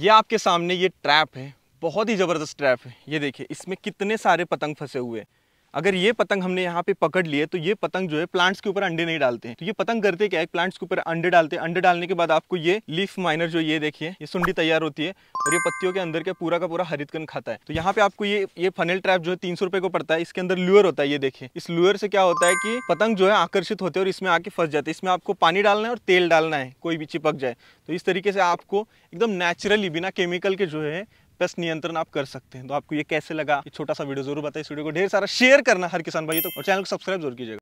ये आपके सामने ये ट्रैप है बहुत ही ज़बरदस्त ट्रैप है ये देखिए इसमें कितने सारे पतंग फंसे हुए हैं अगर ये पतंग हमने यहाँ पे पकड़ लिए तो ये पतंग जो है प्लांट्स के ऊपर अंडे नहीं डालते हैं तो ये पतंग करते क्या है प्लांट्स के ऊपर अंडे डालते हैं अंडे डालने के बाद आपको ये लीफ माइनर जो ये देखिए ये सुंडी तैयार होती है और ये पत्तियों के अंदर के पूरा का पूरा हरितकन खाता है तो यहाँ पे आपको ये ये फनल ट्रैप जो है तीन सौ को पड़ता है इसके अंदर ल्यूअर होता है ये देखिए इस लुअर से क्या होता है कि पतंग जो है आकर्षित होते हैं और इसमें आके फंस जाते हैं इसमें आपको पानी डालना है और तेल डालना है कोई भी चिपक जाए तो इस तरीके से आपको एकदम नेचुरली बिना केमिकल के जो है पेस्ट नियंत्रण आप कर सकते हैं तो आपको ये कैसे लगा ये छोटा सा वीडियो जरूर बताइए इस वीडियो को ढेर सारा शेयर करना हर किसान भाई तो और चैनल को सब्सक्राइब जरूर कीजिएगा